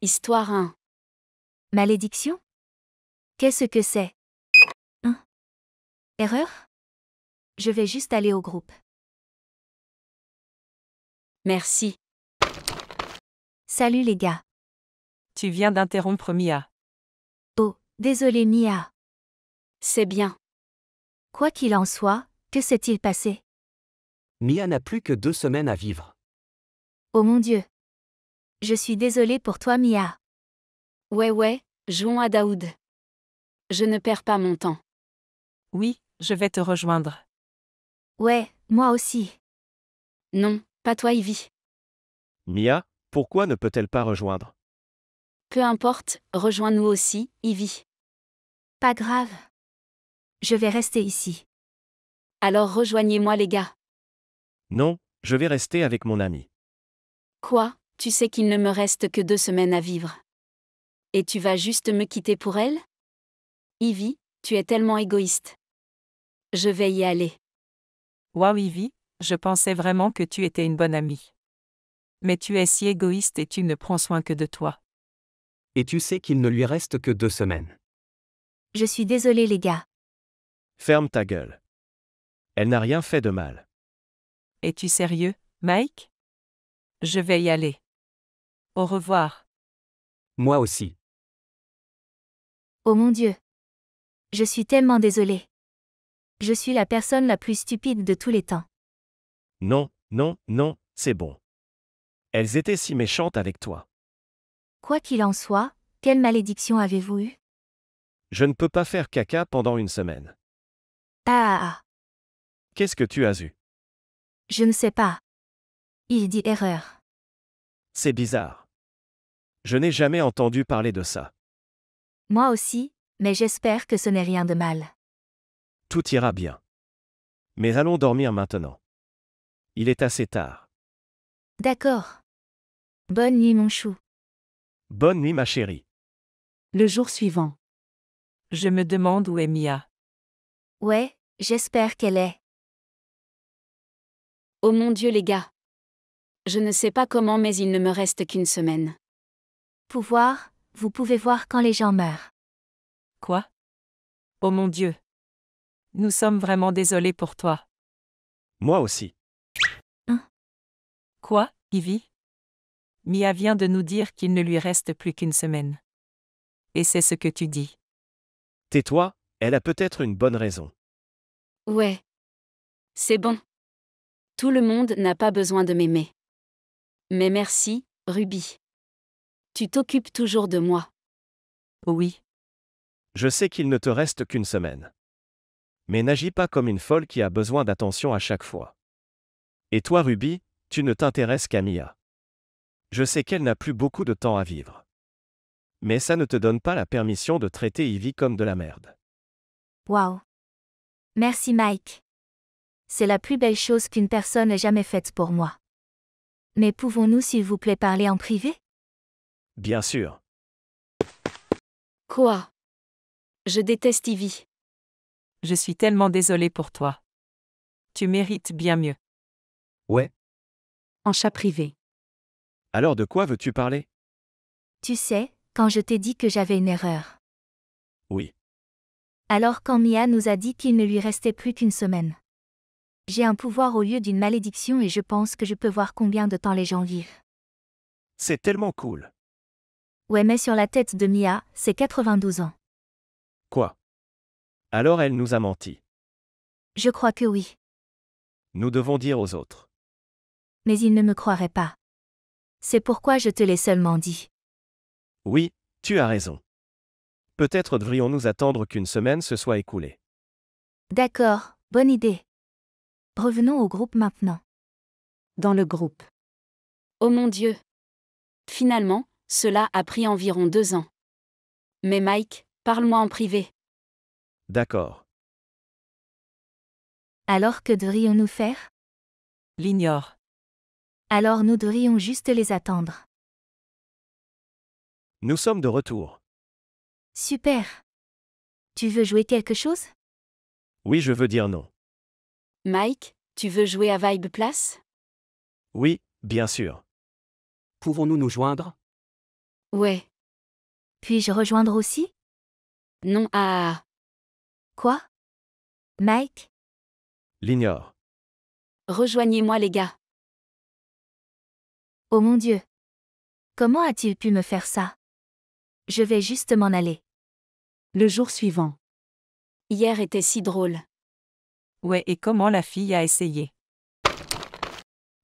Histoire 1. Malédiction Qu'est-ce que c'est hein Erreur Je vais juste aller au groupe. Merci. Salut les gars. Tu viens d'interrompre Mia. Oh, désolé Mia. C'est bien. Quoi qu'il en soit, que s'est-il passé Mia n'a plus que deux semaines à vivre. Oh mon Dieu. Je suis désolée pour toi, Mia. Ouais, ouais, jouons à Daoud. Je ne perds pas mon temps. Oui, je vais te rejoindre. Ouais, moi aussi. Non, pas toi, Ivy. Mia, pourquoi ne peut-elle pas rejoindre Peu importe, rejoins-nous aussi, Ivy. Pas grave. Je vais rester ici. Alors rejoignez-moi les gars. Non, je vais rester avec mon ami. Quoi tu sais qu'il ne me reste que deux semaines à vivre. Et tu vas juste me quitter pour elle Ivy, tu es tellement égoïste. Je vais y aller. Waouh Ivy, je pensais vraiment que tu étais une bonne amie. Mais tu es si égoïste et tu ne prends soin que de toi. Et tu sais qu'il ne lui reste que deux semaines. Je suis désolée les gars. Ferme ta gueule. Elle n'a rien fait de mal. Es-tu sérieux, Mike Je vais y aller. Au revoir. Moi aussi. Oh mon Dieu. Je suis tellement désolée. Je suis la personne la plus stupide de tous les temps. Non, non, non, c'est bon. Elles étaient si méchantes avec toi. Quoi qu'il en soit, quelle malédiction avez-vous eue Je ne peux pas faire caca pendant une semaine. Ah Qu'est-ce que tu as eu Je ne sais pas. Il dit erreur. C'est bizarre. Je n'ai jamais entendu parler de ça. Moi aussi, mais j'espère que ce n'est rien de mal. Tout ira bien. Mais allons dormir maintenant. Il est assez tard. D'accord. Bonne nuit mon chou. Bonne nuit ma chérie. Le jour suivant. Je me demande où est Mia. Ouais, j'espère qu'elle est. Oh mon Dieu les gars. Je ne sais pas comment mais il ne me reste qu'une semaine. Pouvoir, vous pouvez voir quand les gens meurent. Quoi Oh mon Dieu. Nous sommes vraiment désolés pour toi. Moi aussi. Hein Quoi, Ivy Mia vient de nous dire qu'il ne lui reste plus qu'une semaine. Et c'est ce que tu dis. Tais-toi, elle a peut-être une bonne raison. Ouais. C'est bon. Tout le monde n'a pas besoin de m'aimer. Mais merci, Ruby. Tu t'occupes toujours de moi. Oui. Je sais qu'il ne te reste qu'une semaine. Mais n'agis pas comme une folle qui a besoin d'attention à chaque fois. Et toi, Ruby, tu ne t'intéresses qu'à Mia. Je sais qu'elle n'a plus beaucoup de temps à vivre. Mais ça ne te donne pas la permission de traiter Ivy comme de la merde. Waouh. Merci Mike. C'est la plus belle chose qu'une personne ait jamais faite pour moi. Mais pouvons-nous s'il vous plaît parler en privé Bien sûr. Quoi Je déteste Ivy. Je suis tellement désolée pour toi. Tu mérites bien mieux. Ouais. En chat privé. Alors de quoi veux-tu parler Tu sais, quand je t'ai dit que j'avais une erreur. Oui. Alors quand Mia nous a dit qu'il ne lui restait plus qu'une semaine. J'ai un pouvoir au lieu d'une malédiction et je pense que je peux voir combien de temps les gens vivent. C'est tellement cool. Ouais, mais sur la tête de Mia, c'est 92 ans. Quoi Alors elle nous a menti. Je crois que oui. Nous devons dire aux autres. Mais ils ne me croiraient pas. C'est pourquoi je te l'ai seulement dit. Oui, tu as raison. Peut-être devrions-nous attendre qu'une semaine se soit écoulée. D'accord, bonne idée. Revenons au groupe maintenant. Dans le groupe. Oh mon Dieu. Finalement, cela a pris environ deux ans. Mais Mike, parle-moi en privé. D'accord. Alors que devrions-nous faire L'ignore. Alors nous devrions juste les attendre. Nous sommes de retour. Super. Tu veux jouer quelque chose Oui, je veux dire non. Mike, tu veux jouer à Vibe Place Oui, bien sûr. Pouvons-nous nous joindre Ouais. Puis-je rejoindre aussi Non ah. Quoi Mike L'ignore. Rejoignez-moi les gars. Oh mon Dieu. Comment a-t-il pu me faire ça Je vais juste m'en aller. Le jour suivant. Hier était si drôle. Ouais, et comment la fille a essayé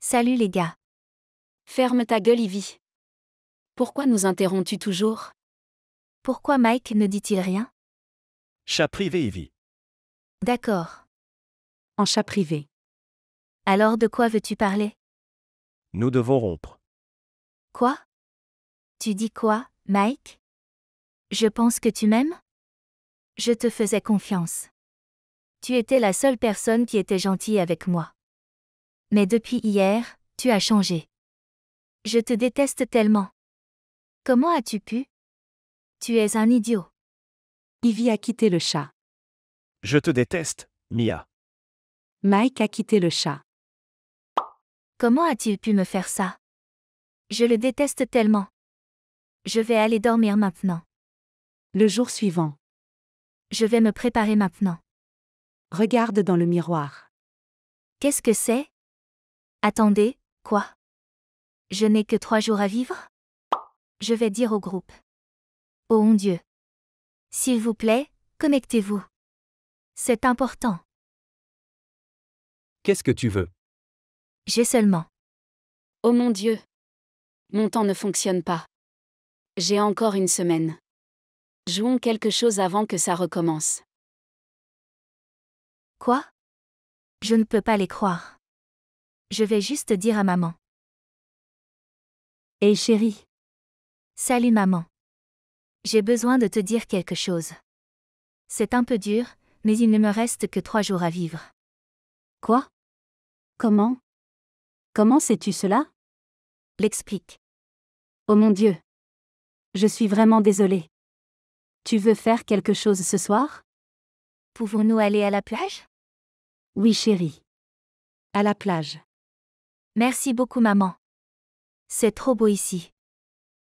Salut les gars. Ferme ta gueule, Ivy. Pourquoi nous interromps-tu toujours Pourquoi Mike ne dit-il rien Chat privé Evie. D'accord. En chat privé. Alors de quoi veux-tu parler Nous devons rompre. Quoi Tu dis quoi, Mike Je pense que tu m'aimes Je te faisais confiance. Tu étais la seule personne qui était gentille avec moi. Mais depuis hier, tu as changé. Je te déteste tellement. Comment as-tu pu Tu es un idiot. Ivy a quitté le chat. Je te déteste, Mia. Mike a quitté le chat. Comment a-t-il pu me faire ça Je le déteste tellement. Je vais aller dormir maintenant. Le jour suivant. Je vais me préparer maintenant. Regarde dans le miroir. Qu'est-ce que c'est Attendez, quoi Je n'ai que trois jours à vivre je vais dire au groupe. Oh mon Dieu. S'il vous plaît, connectez-vous. C'est important. Qu'est-ce que tu veux J'ai seulement. Oh mon Dieu. Mon temps ne fonctionne pas. J'ai encore une semaine. Jouons quelque chose avant que ça recommence. Quoi Je ne peux pas les croire. Je vais juste dire à maman. Hé chérie. Salut maman. J'ai besoin de te dire quelque chose. C'est un peu dur, mais il ne me reste que trois jours à vivre. Quoi Comment Comment sais-tu cela L'explique. Oh mon Dieu. Je suis vraiment désolée. Tu veux faire quelque chose ce soir Pouvons-nous aller à la plage Oui chérie. À la plage. Merci beaucoup maman. C'est trop beau ici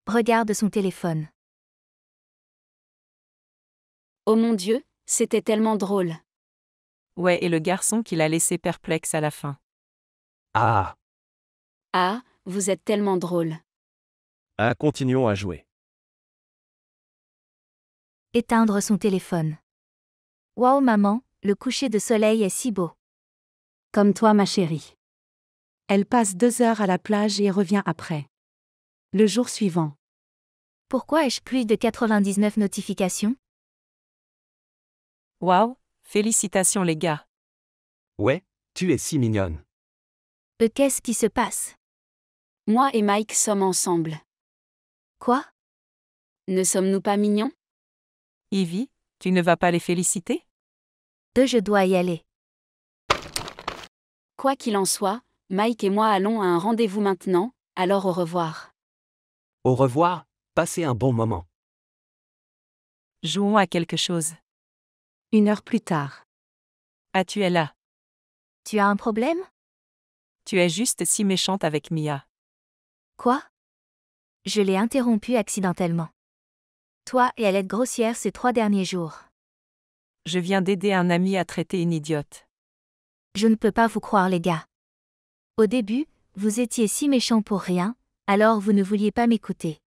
regarde son téléphone. Oh mon Dieu, c'était tellement drôle. Ouais, et le garçon qui l'a laissé perplexe à la fin. Ah Ah, vous êtes tellement drôle. Ah, continuons à jouer. Éteindre son téléphone. Waouh maman, le coucher de soleil est si beau. Comme toi ma chérie. Elle passe deux heures à la plage et revient après. Le jour suivant. Pourquoi ai-je plus de 99 notifications Waouh, félicitations les gars. Ouais, tu es si mignonne. Euh, qu'est-ce qui se passe Moi et Mike sommes ensemble. Quoi Ne sommes-nous pas mignons Ivy, tu ne vas pas les féliciter De euh, je dois y aller. Quoi qu'il en soit, Mike et moi allons à un rendez-vous maintenant, alors au revoir. Au revoir, Passez un bon moment. Jouons à quelque chose. Une heure plus tard. as tu es là. Tu as un problème Tu es juste si méchante avec Mia. Quoi Je l'ai interrompue accidentellement. Toi et elle est grossière ces trois derniers jours. Je viens d'aider un ami à traiter une idiote. Je ne peux pas vous croire, les gars. Au début, vous étiez si méchant pour rien, alors vous ne vouliez pas m'écouter.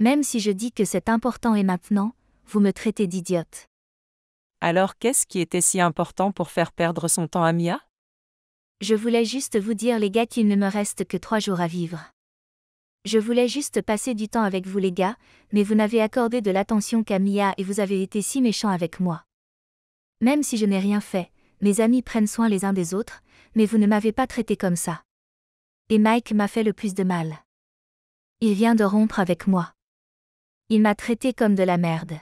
Même si je dis que c'est important et maintenant, vous me traitez d'idiote. Alors qu'est-ce qui était si important pour faire perdre son temps à Mia Je voulais juste vous dire les gars qu'il ne me reste que trois jours à vivre. Je voulais juste passer du temps avec vous les gars, mais vous n'avez accordé de l'attention qu'à Mia et vous avez été si méchant avec moi. Même si je n'ai rien fait, mes amis prennent soin les uns des autres, mais vous ne m'avez pas traité comme ça. Et Mike m'a fait le plus de mal. Il vient de rompre avec moi. Il m'a traité comme de la merde.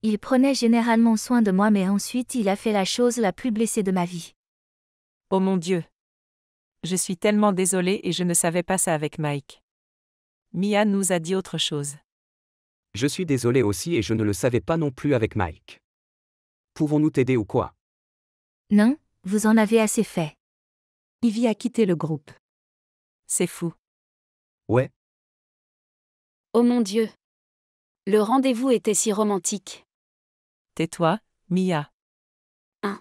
Il prenait généralement soin de moi mais ensuite il a fait la chose la plus blessée de ma vie. Oh mon Dieu. Je suis tellement désolée et je ne savais pas ça avec Mike. Mia nous a dit autre chose. Je suis désolée aussi et je ne le savais pas non plus avec Mike. Pouvons-nous t'aider ou quoi Non, vous en avez assez fait. Ivy a quitté le groupe. C'est fou. Ouais. Oh mon Dieu. Le rendez-vous était si romantique. Tais-toi, Mia. 1.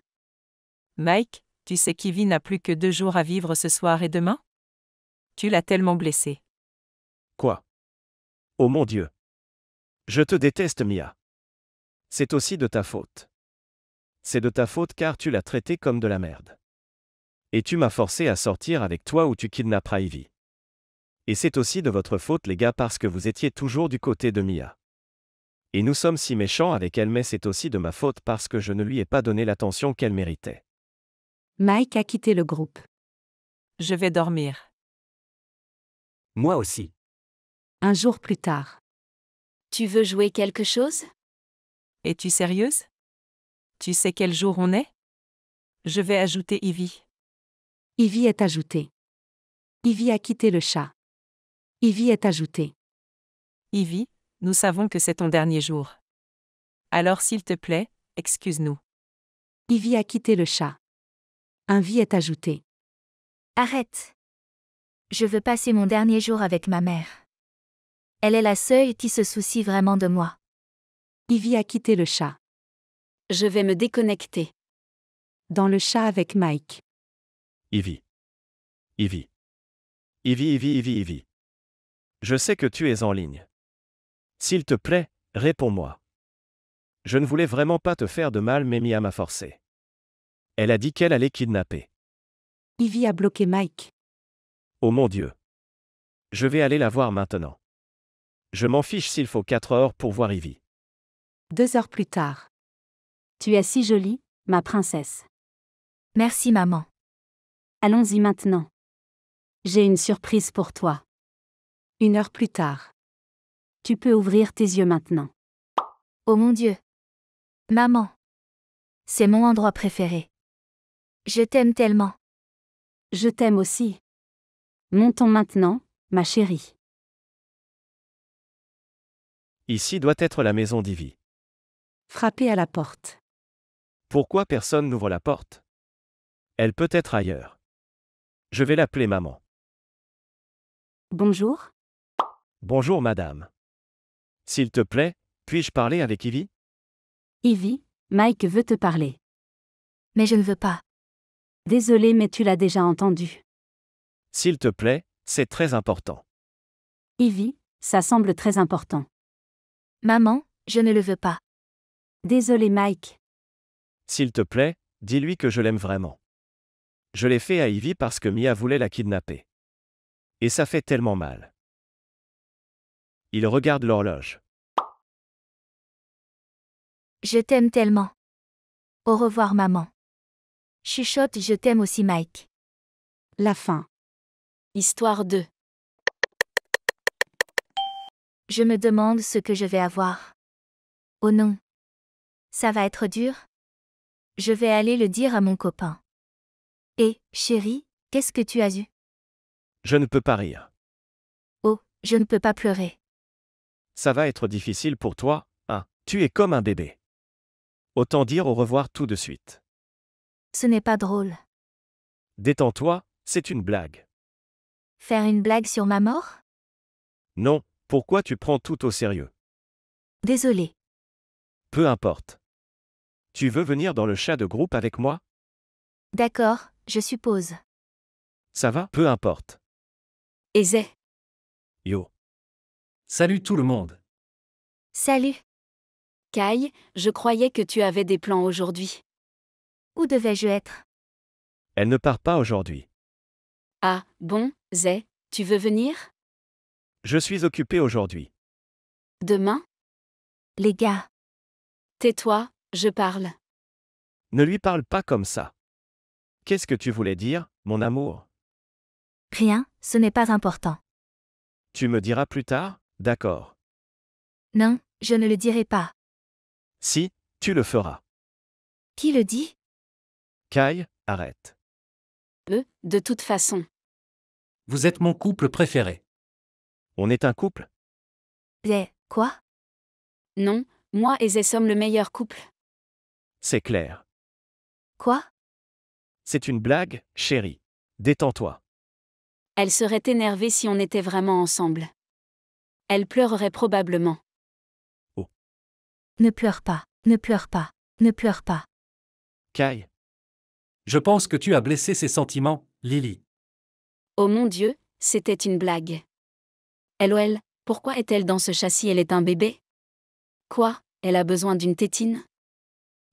Mike, tu sais qu'Ivy n'a plus que deux jours à vivre ce soir et demain Tu l'as tellement blessée. Quoi Oh mon Dieu Je te déteste, Mia. C'est aussi de ta faute. C'est de ta faute car tu l'as traitée comme de la merde. Et tu m'as forcé à sortir avec toi ou tu kidnapperas Ivy. Et c'est aussi de votre faute les gars parce que vous étiez toujours du côté de Mia. Et nous sommes si méchants avec elle mais c'est aussi de ma faute parce que je ne lui ai pas donné l'attention qu'elle méritait. Mike a quitté le groupe. Je vais dormir. Moi aussi. Un jour plus tard. Tu veux jouer quelque chose Es-tu sérieuse Tu sais quel jour on est Je vais ajouter Ivy. Ivy est ajoutée. Ivy a quitté le chat. Ivy est ajoutée. Ivy, nous savons que c'est ton dernier jour. Alors s'il te plaît, excuse-nous. Ivy a quitté le chat. Un vie est ajouté. Arrête. Je veux passer mon dernier jour avec ma mère. Elle est la seule qui se soucie vraiment de moi. Ivy a quitté le chat. Je vais me déconnecter. Dans le chat avec Mike. Ivy. Ivy. Ivy, Ivy, Ivy, Ivy. Je sais que tu es en ligne. S'il te plaît, réponds-moi. Je ne voulais vraiment pas te faire de mal mais Mia m'a forcé. Elle a dit qu'elle allait kidnapper. Ivy a bloqué Mike. Oh mon Dieu. Je vais aller la voir maintenant. Je m'en fiche s'il faut quatre heures pour voir Ivy. Deux heures plus tard. Tu es si jolie, ma princesse. Merci maman. Allons-y maintenant. J'ai une surprise pour toi. Une heure plus tard. Tu peux ouvrir tes yeux maintenant. Oh mon Dieu. Maman. C'est mon endroit préféré. Je t'aime tellement. Je t'aime aussi. Montons maintenant, ma chérie. Ici doit être la maison d'Ivy. Frappez à la porte. Pourquoi personne n'ouvre la porte Elle peut être ailleurs. Je vais l'appeler maman. Bonjour. Bonjour madame. S'il te plaît, puis-je parler avec Ivy Ivy, Mike veut te parler. Mais je ne veux pas. Désolé, mais tu l'as déjà entendu. S'il te plaît, c'est très important. Ivy, ça semble très important. Maman, je ne le veux pas. Désolé, Mike. S'il te plaît, dis-lui que je l'aime vraiment. Je l'ai fait à Ivy parce que Mia voulait la kidnapper. Et ça fait tellement mal. Il regarde l'horloge. Je t'aime tellement. Au revoir maman. Chuchote, je t'aime aussi Mike. La fin. Histoire 2. Je me demande ce que je vais avoir. Oh non. Ça va être dur. Je vais aller le dire à mon copain. Et, eh, chérie, qu'est-ce que tu as eu Je ne peux pas rire. Oh, je ne peux pas pleurer. Ça va être difficile pour toi, hein. Tu es comme un bébé. Autant dire au revoir tout de suite. Ce n'est pas drôle. Détends-toi, c'est une blague. Faire une blague sur ma mort Non, pourquoi tu prends tout au sérieux Désolé. Peu importe. Tu veux venir dans le chat de groupe avec moi D'accord, je suppose. Ça va Peu importe. Aisez. Yo. Salut tout le monde. Salut. Kai, je croyais que tu avais des plans aujourd'hui. Où devais-je être Elle ne part pas aujourd'hui. Ah, bon, Zé, tu veux venir Je suis occupé aujourd'hui. Demain Les gars. Tais-toi, je parle. Ne lui parle pas comme ça. Qu'est-ce que tu voulais dire, mon amour Rien, ce n'est pas important. Tu me diras plus tard, d'accord Non, je ne le dirai pas. Si, tu le feras. Qui le dit Kai, arrête. Eux, de toute façon. Vous êtes mon couple préféré. On est un couple Les, quoi Non, moi et Zé sommes le meilleur couple. C'est clair. Quoi C'est une blague, chérie. Détends-toi. Elle serait énervée si on était vraiment ensemble. Elle pleurerait probablement. Ne pleure pas, ne pleure pas, ne pleure pas. Kai. Je pense que tu as blessé ses sentiments, Lily. Oh mon Dieu, c'était une blague. LOL, pourquoi est-elle dans ce châssis Elle est un bébé Quoi Elle a besoin d'une tétine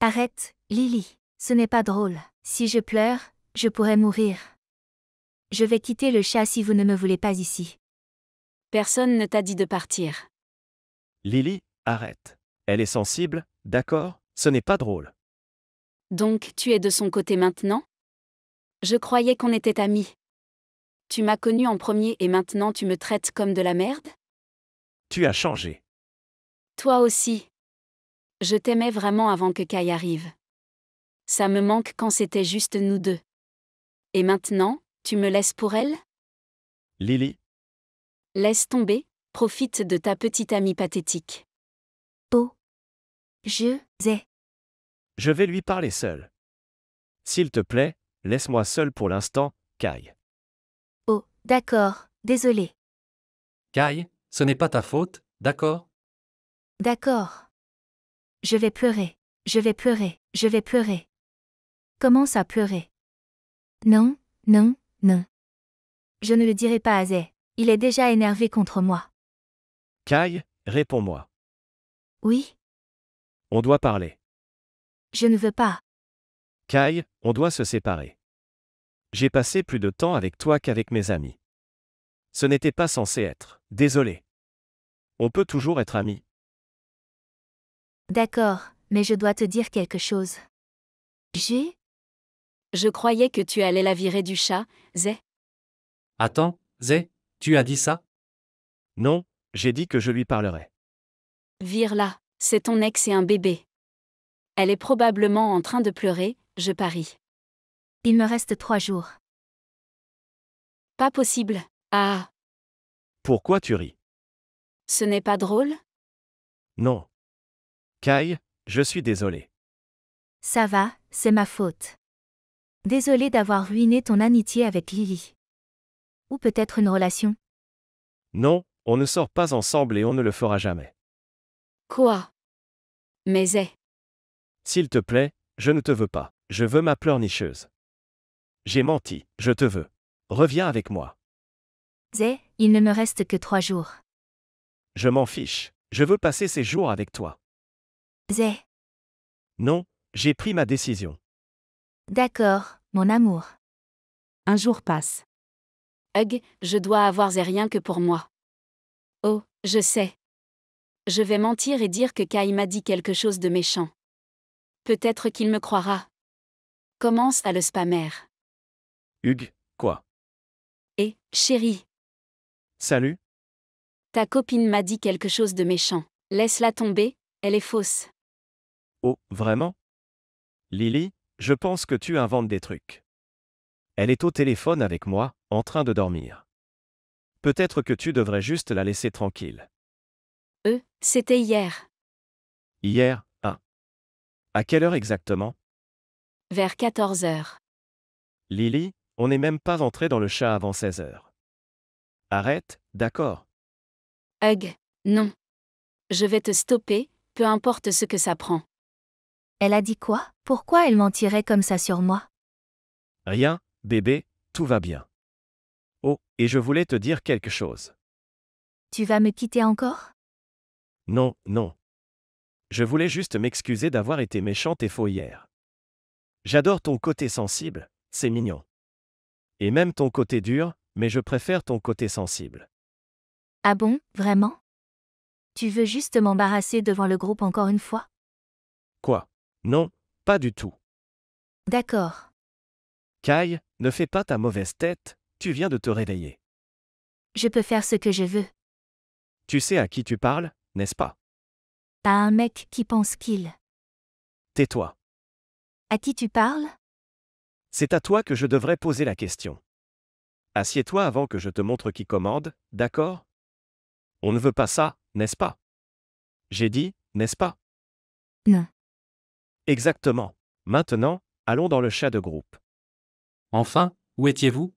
Arrête, Lily, ce n'est pas drôle. Si je pleure, je pourrais mourir. Je vais quitter le chat si vous ne me voulez pas ici. Personne ne t'a dit de partir. Lily, arrête. Elle est sensible, d'accord, ce n'est pas drôle. Donc, tu es de son côté maintenant Je croyais qu'on était amis. Tu m'as connu en premier et maintenant tu me traites comme de la merde Tu as changé. Toi aussi. Je t'aimais vraiment avant que Kai arrive. Ça me manque quand c'était juste nous deux. Et maintenant, tu me laisses pour elle Lily Laisse tomber, profite de ta petite amie pathétique. Oh. Je Je vais lui parler seul. S'il te plaît, laisse-moi seul pour l'instant, Kai. Oh, d'accord, désolé. Kai, ce n'est pas ta faute, d'accord D'accord. Je vais pleurer, je vais pleurer, je vais pleurer. Commence à pleurer. Non, non, non. Je ne le dirai pas à Zé. Il est déjà énervé contre moi. Kai, réponds-moi. Oui. On doit parler. Je ne veux pas. Kai, on doit se séparer. J'ai passé plus de temps avec toi qu'avec mes amis. Ce n'était pas censé être. Désolé. On peut toujours être amis. D'accord, mais je dois te dire quelque chose. J'ai Je croyais que tu allais la virer du chat, Zé. Attends, Zé, tu as dit ça Non, j'ai dit que je lui parlerais. Vire-la. C'est ton ex et un bébé. Elle est probablement en train de pleurer, je parie. Il me reste trois jours. Pas possible. Ah. Pourquoi tu ris Ce n'est pas drôle Non. Kai, je suis désolé. Ça va, c'est ma faute. Désolée d'avoir ruiné ton amitié avec Lily. Ou peut-être une relation. Non, on ne sort pas ensemble et on ne le fera jamais. Quoi mais Zé... S'il te plaît, je ne te veux pas. Je veux ma pleurnicheuse. J'ai menti, je te veux. Reviens avec moi. Zé, il ne me reste que trois jours. Je m'en fiche. Je veux passer ces jours avec toi. Zé. Non, j'ai pris ma décision. D'accord, mon amour. Un jour passe. Hug, je dois avoir Zé rien que pour moi. Oh, je sais, je vais mentir et dire que Kai m'a dit quelque chose de méchant. Peut-être qu'il me croira. Commence à le spammer. Hugues, quoi Eh, chérie. Salut. Ta copine m'a dit quelque chose de méchant. Laisse-la tomber, elle est fausse. Oh, vraiment Lily, je pense que tu inventes des trucs. Elle est au téléphone avec moi, en train de dormir. Peut-être que tu devrais juste la laisser tranquille c'était hier. Hier, hein. À quelle heure exactement Vers 14 heures. Lily, on n'est même pas rentré dans le chat avant 16 heures. Arrête, d'accord. Hug, non. Je vais te stopper, peu importe ce que ça prend. Elle a dit quoi Pourquoi elle mentirait comme ça sur moi Rien, bébé, tout va bien. Oh, et je voulais te dire quelque chose. Tu vas me quitter encore non, non. Je voulais juste m'excuser d'avoir été méchante et faux hier. J'adore ton côté sensible, c'est mignon. Et même ton côté dur, mais je préfère ton côté sensible. Ah bon, vraiment Tu veux juste m'embarrasser devant le groupe encore une fois Quoi Non, pas du tout. D'accord. Kai, ne fais pas ta mauvaise tête, tu viens de te réveiller. Je peux faire ce que je veux. Tu sais à qui tu parles n'est-ce pas T'as un mec qui pense qu'il. Tais-toi. À qui tu parles C'est à toi que je devrais poser la question. Assieds-toi avant que je te montre qui commande, d'accord On ne veut pas ça, n'est-ce pas J'ai dit, n'est-ce pas Non. Exactement. Maintenant, allons dans le chat de groupe. Enfin, où étiez-vous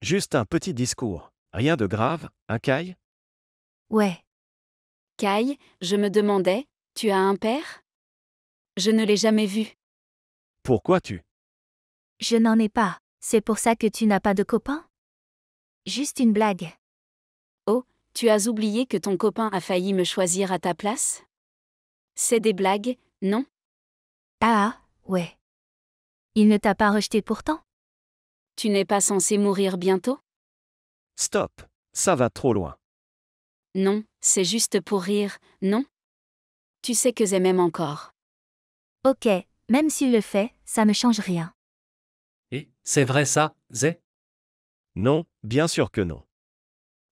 Juste un petit discours. Rien de grave, un caille Ouais. Kai, je me demandais, tu as un père Je ne l'ai jamais vu. Pourquoi tu Je n'en ai pas. C'est pour ça que tu n'as pas de copain Juste une blague. Oh, tu as oublié que ton copain a failli me choisir à ta place C'est des blagues, non Ah, ouais. Il ne t'a pas rejeté pourtant Tu n'es pas censé mourir bientôt Stop, ça va trop loin. Non, c'est juste pour rire, non Tu sais que m'aime encore. Ok, même s'il le fait, ça ne change rien. Et, c'est vrai ça, Zé Non, bien sûr que non.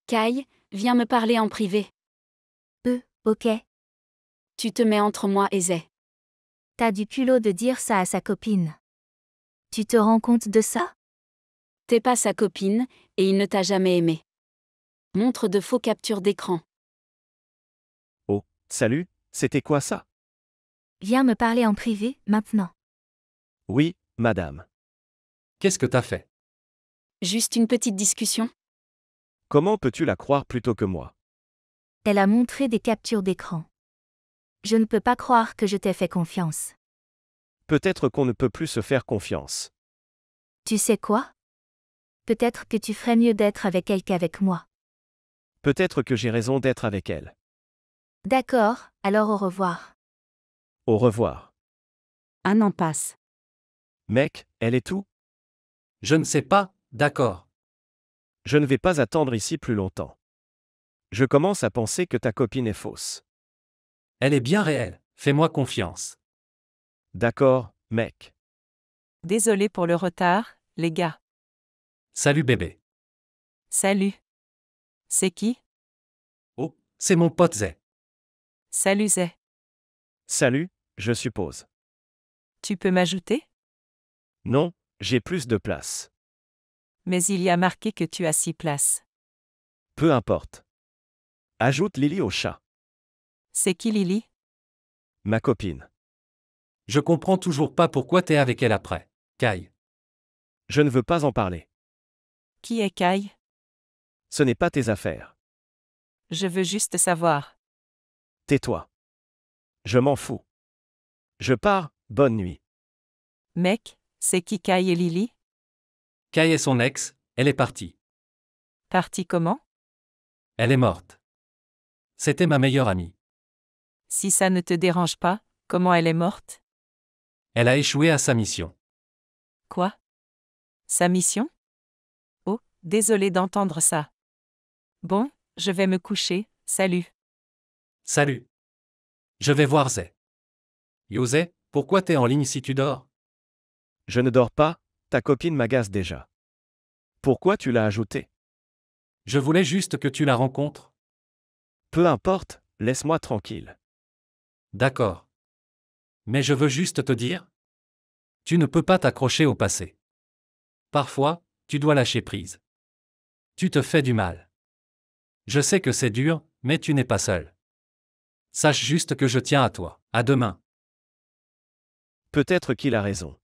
Kai, viens me parler en privé. Euh, ok. Tu te mets entre moi et Zé. T'as du culot de dire ça à sa copine. Tu te rends compte de ça T'es pas sa copine, et il ne t'a jamais aimé. Montre de faux captures d'écran. Oh, salut, c'était quoi ça Viens me parler en privé, maintenant. Oui, madame. Qu'est-ce que t'as fait Juste une petite discussion. Comment peux-tu la croire plutôt que moi Elle a montré des captures d'écran. Je ne peux pas croire que je t'ai fait confiance. Peut-être qu'on ne peut plus se faire confiance. Tu sais quoi Peut-être que tu ferais mieux d'être avec elle qu'avec moi. Peut-être que j'ai raison d'être avec elle. D'accord, alors au revoir. Au revoir. Un an passe. Mec, elle est tout Je ne sais pas, d'accord. Je ne vais pas attendre ici plus longtemps. Je commence à penser que ta copine est fausse. Elle est bien réelle, fais-moi confiance. D'accord, mec. Désolé pour le retard, les gars. Salut bébé. Salut. C'est qui? Oh, c'est mon pote Zé. Salut Zé. Salut, je suppose. Tu peux m'ajouter? Non, j'ai plus de place. Mais il y a marqué que tu as six places. Peu importe. Ajoute Lily au chat. C'est qui Lily? Ma copine. Je comprends toujours pas pourquoi t'es avec elle après. Kai. Je ne veux pas en parler. Qui est Kai? Ce n'est pas tes affaires. Je veux juste savoir. Tais-toi. Je m'en fous. Je pars, bonne nuit. Mec, c'est qui Kai et Lily Kai est son ex, elle est partie. Partie comment Elle est morte. C'était ma meilleure amie. Si ça ne te dérange pas, comment elle est morte Elle a échoué à sa mission. Quoi Sa mission Oh, désolé d'entendre ça. Bon, je vais me coucher, salut. Salut. Je vais voir Zé. Yose, pourquoi t'es en ligne si tu dors Je ne dors pas, ta copine m'agace déjà. Pourquoi tu l'as ajoutée Je voulais juste que tu la rencontres. Peu importe, laisse-moi tranquille. D'accord. Mais je veux juste te dire, tu ne peux pas t'accrocher au passé. Parfois, tu dois lâcher prise. Tu te fais du mal. Je sais que c'est dur, mais tu n'es pas seul. Sache juste que je tiens à toi. À demain. Peut-être qu'il a raison.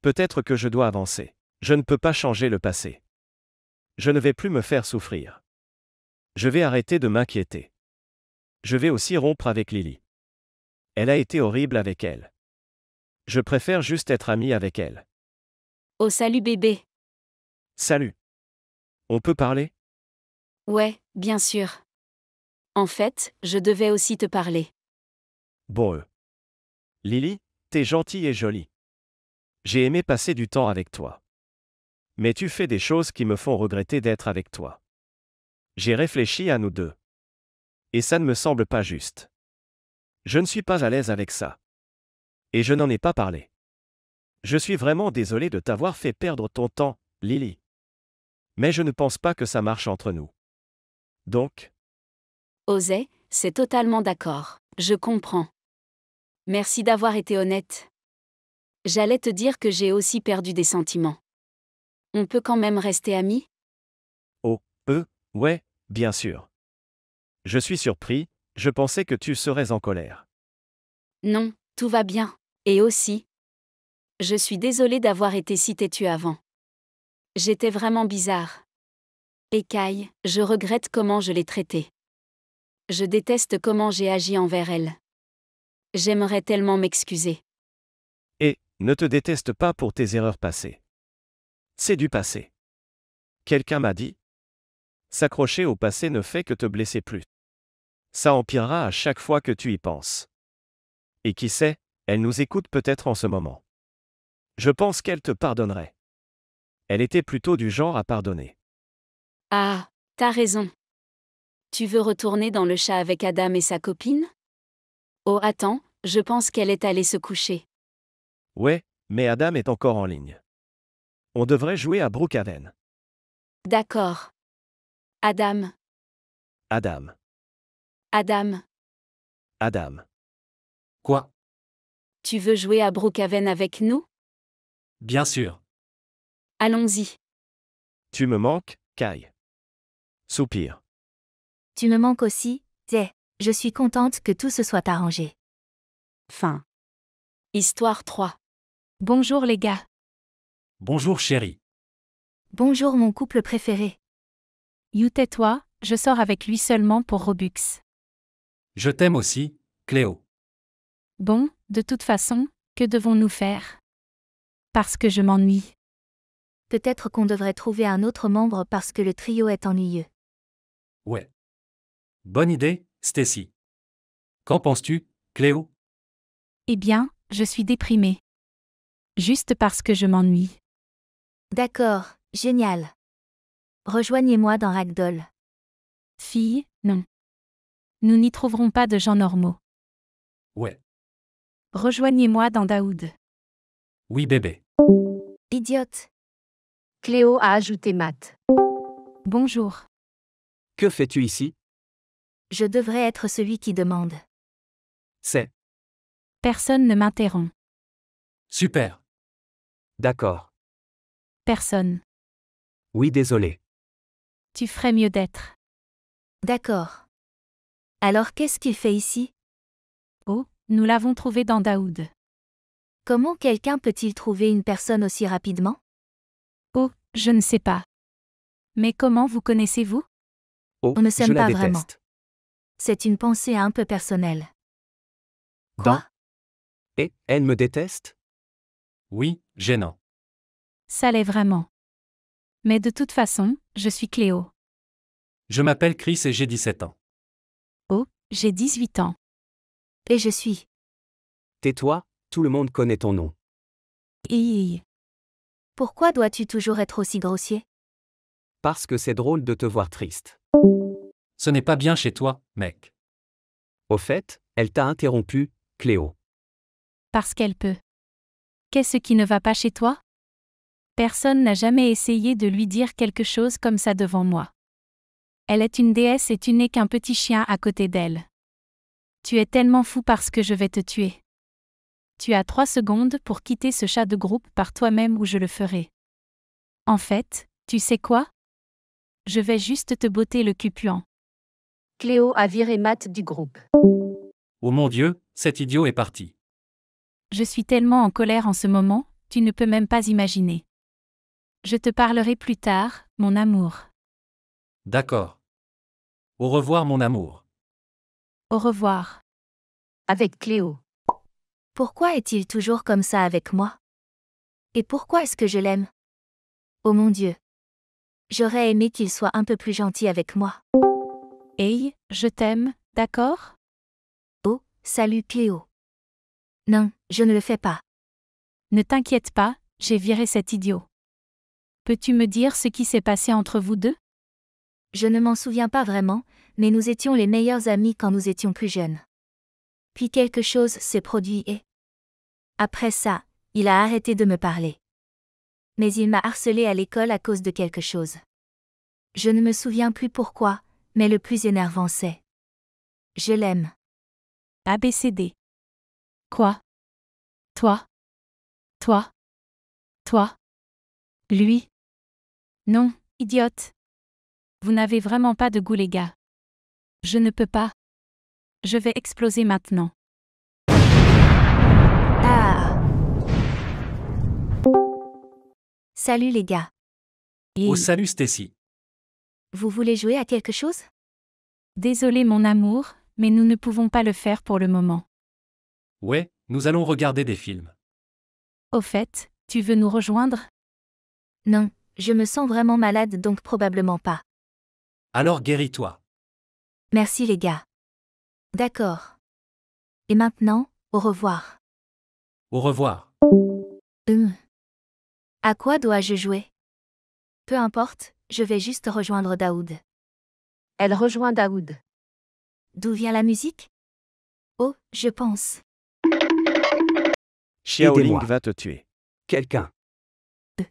Peut-être que je dois avancer. Je ne peux pas changer le passé. Je ne vais plus me faire souffrir. Je vais arrêter de m'inquiéter. Je vais aussi rompre avec Lily. Elle a été horrible avec elle. Je préfère juste être ami avec elle. Oh salut bébé. Salut. On peut parler Ouais, bien sûr. En fait, je devais aussi te parler. Bon. Euh. Lily, t'es gentille et jolie. J'ai aimé passer du temps avec toi. Mais tu fais des choses qui me font regretter d'être avec toi. J'ai réfléchi à nous deux. Et ça ne me semble pas juste. Je ne suis pas à l'aise avec ça. Et je n'en ai pas parlé. Je suis vraiment désolé de t'avoir fait perdre ton temps, Lily. Mais je ne pense pas que ça marche entre nous donc Osez, c'est totalement d'accord. Je comprends. Merci d'avoir été honnête. J'allais te dire que j'ai aussi perdu des sentiments. On peut quand même rester amis Oh, euh, ouais, bien sûr. Je suis surpris, je pensais que tu serais en colère. Non, tout va bien. Et aussi, je suis désolée d'avoir été si têtu avant. J'étais vraiment bizarre. Écaille, je regrette comment je l'ai traitée. Je déteste comment j'ai agi envers elle. J'aimerais tellement m'excuser. Et, ne te déteste pas pour tes erreurs passées. C'est du passé. Quelqu'un m'a dit. S'accrocher au passé ne fait que te blesser plus. Ça empirera à chaque fois que tu y penses. Et qui sait, elle nous écoute peut-être en ce moment. Je pense qu'elle te pardonnerait. Elle était plutôt du genre à pardonner. Ah, t'as raison. Tu veux retourner dans le chat avec Adam et sa copine Oh attends, je pense qu'elle est allée se coucher. Ouais, mais Adam est encore en ligne. On devrait jouer à Brookhaven. D'accord. Adam. Adam. Adam. Adam. Quoi Tu veux jouer à Brookhaven avec nous Bien sûr. Allons-y. Tu me manques, Kai. Soupir. Tu me manques aussi, Zé. Je suis contente que tout se soit arrangé. Fin. Histoire 3. Bonjour les gars. Bonjour chérie. Bonjour mon couple préféré. You tais-toi, je sors avec lui seulement pour Robux. Je t'aime aussi, Cléo. Bon, de toute façon, que devons-nous faire Parce que je m'ennuie. Peut-être qu'on devrait trouver un autre membre parce que le trio est ennuyeux. Ouais. Bonne idée, Stacy. Qu'en penses-tu, Cléo Eh bien, je suis déprimée. Juste parce que je m'ennuie. D'accord, génial. Rejoignez-moi dans Ragdoll. Fille, non. Nous n'y trouverons pas de gens normaux. Ouais. Rejoignez-moi dans Daoud. Oui, bébé. Idiote. Cléo a ajouté Matt. Bonjour. Que fais-tu ici Je devrais être celui qui demande. C'est. Personne ne m'interrompt. Super. D'accord. Personne. Oui, désolé. Tu ferais mieux d'être. D'accord. Alors qu'est-ce qu'il fait ici Oh, nous l'avons trouvé dans Daoud. Comment quelqu'un peut-il trouver une personne aussi rapidement Oh, je ne sais pas. Mais comment vous connaissez-vous Oh, on ne s'aime pas vraiment. C'est une pensée un peu personnelle. Quoi Eh, Et elle me déteste Oui, gênant. Ça l'est vraiment. Mais de toute façon, je suis Cléo. Je m'appelle Chris et j'ai 17 ans. Oh, j'ai 18 ans. Et je suis. Tais-toi, tout le monde connaît ton nom. Pourquoi dois-tu toujours être aussi grossier parce que c'est drôle de te voir triste. Ce n'est pas bien chez toi, mec. Au fait, elle t'a interrompu, Cléo. Parce qu'elle peut. Qu'est-ce qui ne va pas chez toi Personne n'a jamais essayé de lui dire quelque chose comme ça devant moi. Elle est une déesse et tu n'es qu'un petit chien à côté d'elle. Tu es tellement fou parce que je vais te tuer. Tu as trois secondes pour quitter ce chat de groupe par toi-même ou je le ferai. En fait, tu sais quoi je vais juste te botter le cul puant. Cléo a viré Matt du groupe. Oh mon Dieu, cet idiot est parti. Je suis tellement en colère en ce moment, tu ne peux même pas imaginer. Je te parlerai plus tard, mon amour. D'accord. Au revoir, mon amour. Au revoir. Avec Cléo. Pourquoi est-il toujours comme ça avec moi Et pourquoi est-ce que je l'aime Oh mon Dieu. J'aurais aimé qu'il soit un peu plus gentil avec moi. Hey, je t'aime, d'accord Oh, salut Cléo. Non, je ne le fais pas. Ne t'inquiète pas, j'ai viré cet idiot. Peux-tu me dire ce qui s'est passé entre vous deux Je ne m'en souviens pas vraiment, mais nous étions les meilleurs amis quand nous étions plus jeunes. Puis quelque chose s'est produit et... Après ça, il a arrêté de me parler. Mais il m'a harcelé à l'école à cause de quelque chose. Je ne me souviens plus pourquoi, mais le plus énervant c'est. Je l'aime. ABCD. Quoi Toi Toi Toi Lui Non, idiote. Vous n'avez vraiment pas de goût les gars. Je ne peux pas. Je vais exploser maintenant. Salut les gars. Oh, salut Stacy. Vous voulez jouer à quelque chose Désolé mon amour, mais nous ne pouvons pas le faire pour le moment. Ouais, nous allons regarder des films. Au fait, tu veux nous rejoindre Non, je me sens vraiment malade donc probablement pas. Alors guéris-toi. Merci les gars. D'accord. Et maintenant, au revoir. Au revoir. Hum. À quoi dois-je jouer Peu importe, je vais juste rejoindre Daoud. Elle rejoint Daoud. D'où vient la musique Oh, je pense. Xiaoling va te tuer. Quelqu'un. Euh.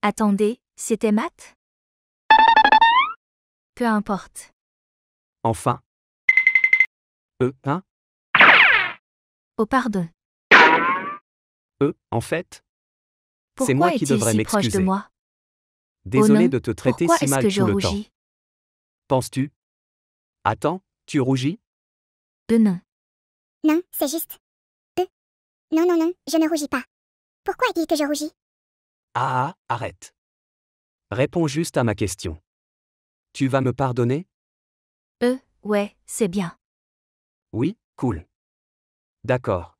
Attendez, c'était Matt Peu importe. Enfin. Euh, hein Oh pardon. Euh, en fait, c'est moi qui devrais m'excuser. De Désolé de te traiter si mal que tout le temps. Penses-tu Attends, tu rougis De non. Non, c'est juste. Non, non, non, je ne rougis pas. Pourquoi dis que je rougis Ah, ah, arrête. Réponds juste à ma question. Tu vas me pardonner Euh, ouais, c'est bien. Oui, cool. D'accord.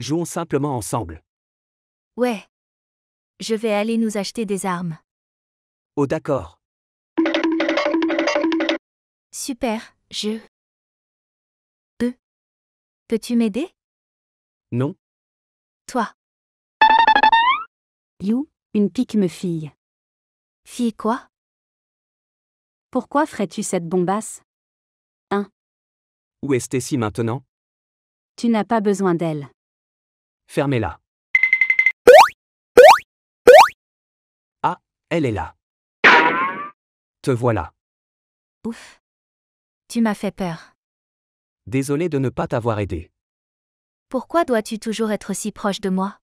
Jouons simplement ensemble. Ouais. Je vais aller nous acheter des armes. Oh d'accord. Super, je. E. Peux-tu m'aider Non. Toi. You, une pique me fille. Fille quoi Pourquoi ferais-tu cette bombasse 1. Où est Stacy maintenant Tu n'as pas besoin d'elle. Fermez-la. Elle est là. Te voilà. Ouf. Tu m'as fait peur. Désolé de ne pas t'avoir aidé. Pourquoi dois-tu toujours être si proche de moi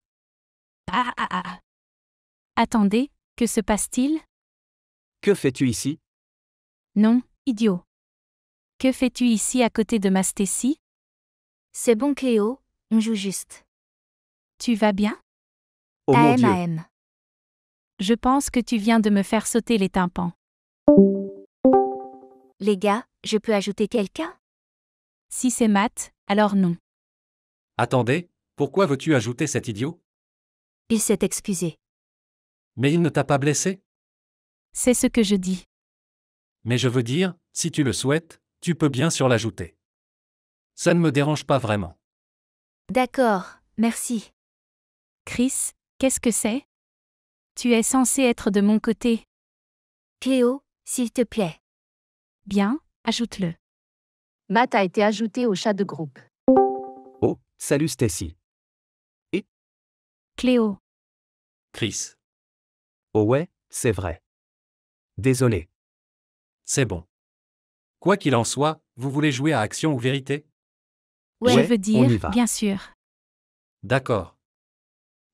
Ah ah ah. ah. Attendez, que se passe-t-il Que fais-tu ici Non, idiot. Que fais-tu ici à côté de ma Stécie C'est bon Cléo, on joue juste. Tu vas bien Oh je pense que tu viens de me faire sauter les tympans. Les gars, je peux ajouter quelqu'un Si c'est Matt, alors non. Attendez, pourquoi veux-tu ajouter cet idiot Il s'est excusé. Mais il ne t'a pas blessé C'est ce que je dis. Mais je veux dire, si tu le souhaites, tu peux bien sûr l'ajouter. Ça ne me dérange pas vraiment. D'accord, merci. Chris, qu'est-ce que c'est tu es censé être de mon côté. Cléo, s'il te plaît. Bien, ajoute-le. Matt a été ajouté au chat de groupe. Oh, salut Stacy. Et Cléo. Chris. Oh ouais, c'est vrai. Désolé. C'est bon. Quoi qu'il en soit, vous voulez jouer à action ou vérité Ouais, je veux dire, bien sûr. D'accord.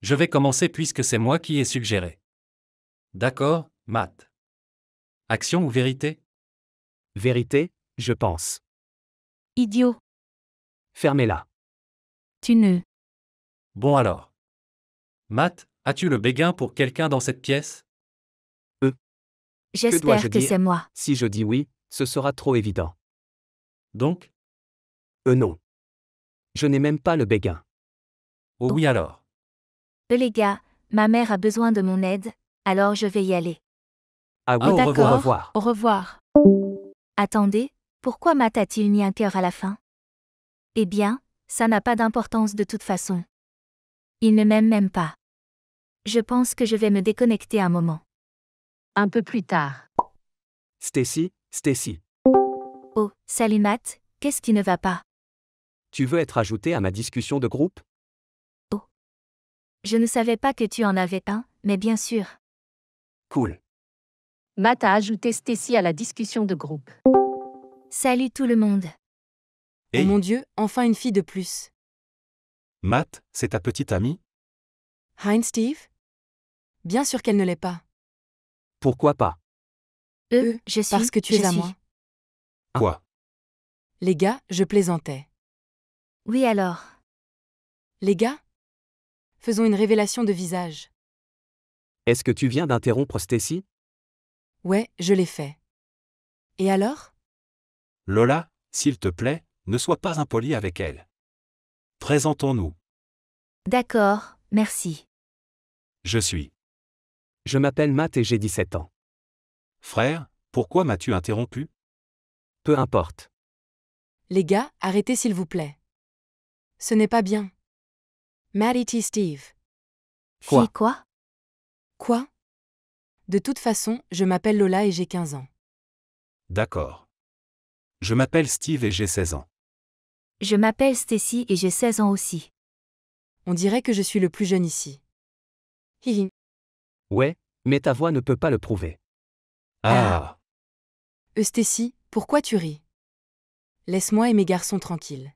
Je vais commencer puisque c'est moi qui ai suggéré. D'accord, Matt. Action ou vérité Vérité, je pense. Idiot. Fermez-la. Tu ne. Bon alors. Matt, as-tu le béguin pour quelqu'un dans cette pièce Euh. J'espère que, c'est moi. Si je dis oui, ce sera trop évident. Donc Euh non. Je n'ai même pas le béguin. oh. oui alors les gars, ma mère a besoin de mon aide, alors je vais y aller. Ah oui, revoir. Oh, au revoir. Au revoir. Attendez, pourquoi Matt a-t-il mis un cœur à la fin Eh bien, ça n'a pas d'importance de toute façon. Il ne m'aime même pas. Je pense que je vais me déconnecter un moment. Un peu plus tard. Stacy, Stacy. Oh, salut Matt, qu'est-ce qui ne va pas Tu veux être ajouté à ma discussion de groupe je ne savais pas que tu en avais un, mais bien sûr. Cool. Matt a ajouté Stacy à la discussion de groupe. Salut tout le monde. Oh mon Dieu, enfin une fille de plus. Matt, c'est ta petite amie Hein, Steve Bien sûr qu'elle ne l'est pas. Pourquoi pas Euh, euh je suis. Parce que tu es à moi. Ah. Quoi Les gars, je plaisantais. Oui alors. Les gars, faisons une révélation de visage. Est-ce que tu viens d'interrompre Stacy Ouais, je l'ai fait. Et alors Lola, s'il te plaît, ne sois pas impoli avec elle. Présentons-nous. D'accord, merci. Je suis. Je m'appelle Matt et j'ai 17 ans. Frère, pourquoi m'as-tu interrompu Peu importe. Les gars, arrêtez s'il vous plaît. Ce n'est pas bien. Maddie T. Steve. Quoi quoi Quoi De toute façon, je m'appelle Lola et j'ai 15 ans. D'accord. Je m'appelle Steve et j'ai 16 ans. Je m'appelle Stacy et j'ai 16 ans aussi. On dirait que je suis le plus jeune ici. Hihi. ouais, mais ta voix ne peut pas le prouver. Ah Eustacy, pourquoi tu ris Laisse-moi et mes garçons tranquilles.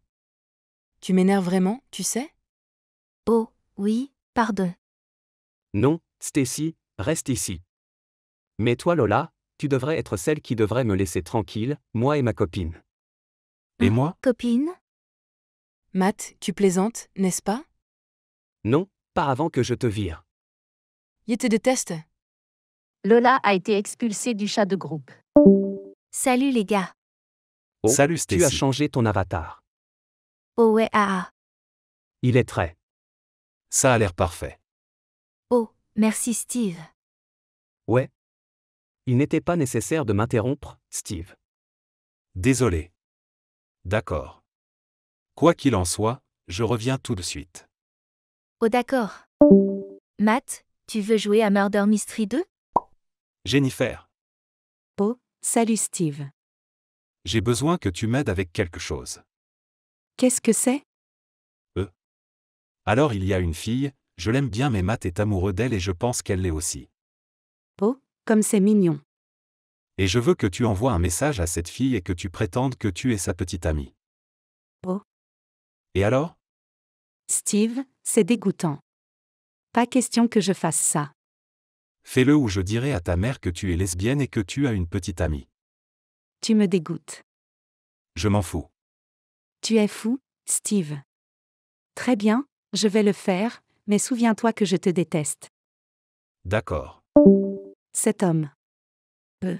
Tu m'énerves vraiment, tu sais Oh, oui, pardon. Non, Stacy, reste ici. Mais toi, Lola, tu devrais être celle qui devrait me laisser tranquille, moi et ma copine. Et ah, moi Copine Matt, tu plaisantes, n'est-ce pas Non, pas avant que je te vire. Je te déteste. Lola a été expulsée du chat de groupe. Salut les gars. Oh, Salut Stacy. Tu as changé ton avatar. Oh ouais ah. ah. Il est très. Ça a l'air parfait. Oh, merci Steve. Ouais. Il n'était pas nécessaire de m'interrompre, Steve. Désolé. D'accord. Quoi qu'il en soit, je reviens tout de suite. Oh d'accord. Matt, tu veux jouer à Murder Mystery 2 Jennifer. Oh, salut Steve. J'ai besoin que tu m'aides avec quelque chose. Qu'est-ce que c'est alors il y a une fille, je l'aime bien mais Matt est amoureux d'elle et je pense qu'elle l'est aussi. Oh, comme c'est mignon. Et je veux que tu envoies un message à cette fille et que tu prétendes que tu es sa petite amie. Oh. Et alors Steve, c'est dégoûtant. Pas question que je fasse ça. Fais-le ou je dirai à ta mère que tu es lesbienne et que tu as une petite amie. Tu me dégoûtes. Je m'en fous. Tu es fou, Steve. Très bien, je vais le faire, mais souviens-toi que je te déteste. D'accord. Cet homme. Peu.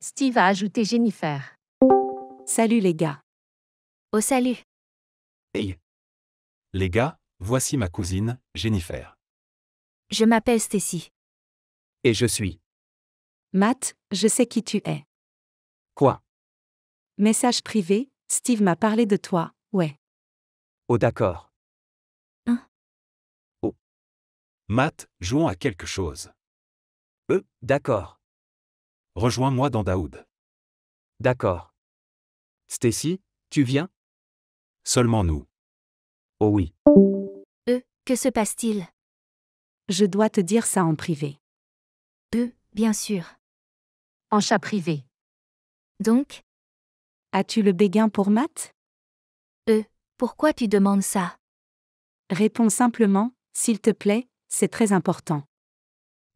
Steve a ajouté Jennifer. Salut les gars. Au salut. Hey. Les gars, voici ma cousine, Jennifer. Je m'appelle Stacy. Et je suis. Matt, je sais qui tu es. Quoi Message privé, Steve m'a parlé de toi, ouais. Oh d'accord. Matt, jouons à quelque chose. Euh, d'accord. Rejoins-moi dans Daoud. D'accord. Stacy, tu viens Seulement nous. Oh oui. Euh, que se passe-t-il Je dois te dire ça en privé. Euh, bien sûr. En chat privé. Donc As-tu le béguin pour Matt Euh, pourquoi tu demandes ça Réponds simplement, s'il te plaît, c'est très important.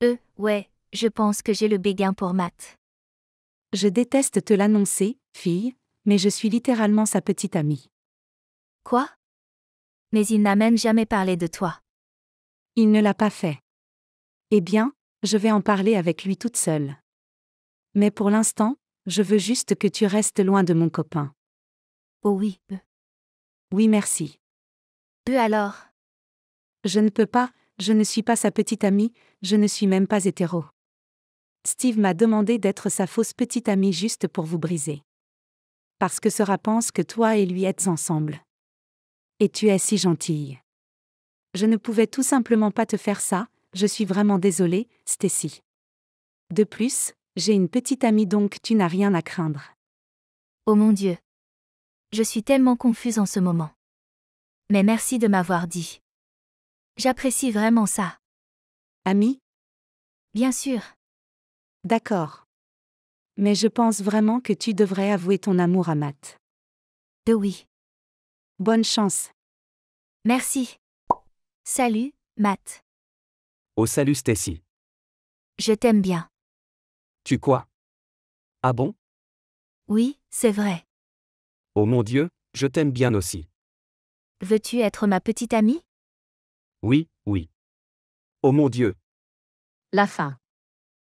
Euh, ouais, je pense que j'ai le béguin pour Matt. Je déteste te l'annoncer, fille, mais je suis littéralement sa petite amie. Quoi Mais il n'a même jamais parlé de toi. Il ne l'a pas fait. Eh bien, je vais en parler avec lui toute seule. Mais pour l'instant, je veux juste que tu restes loin de mon copain. Oh oui. Euh. Oui, merci. Peu alors. Je ne peux pas, je ne suis pas sa petite amie, je ne suis même pas hétéro. Steve m'a demandé d'être sa fausse petite amie juste pour vous briser. Parce que Sarah pense que toi et lui êtes ensemble. Et tu es si gentille. Je ne pouvais tout simplement pas te faire ça, je suis vraiment désolée, Stacy. De plus, j'ai une petite amie donc tu n'as rien à craindre. Oh mon Dieu. Je suis tellement confuse en ce moment. Mais merci de m'avoir dit. J'apprécie vraiment ça. Ami Bien sûr. D'accord. Mais je pense vraiment que tu devrais avouer ton amour à Matt. De oui. Bonne chance. Merci. Salut, Matt. Au oh, salut Stacy. Je t'aime bien. Tu quoi Ah bon Oui, c'est vrai. Oh mon Dieu, je t'aime bien aussi. Veux-tu être ma petite amie oui, oui. Oh mon Dieu. La fin.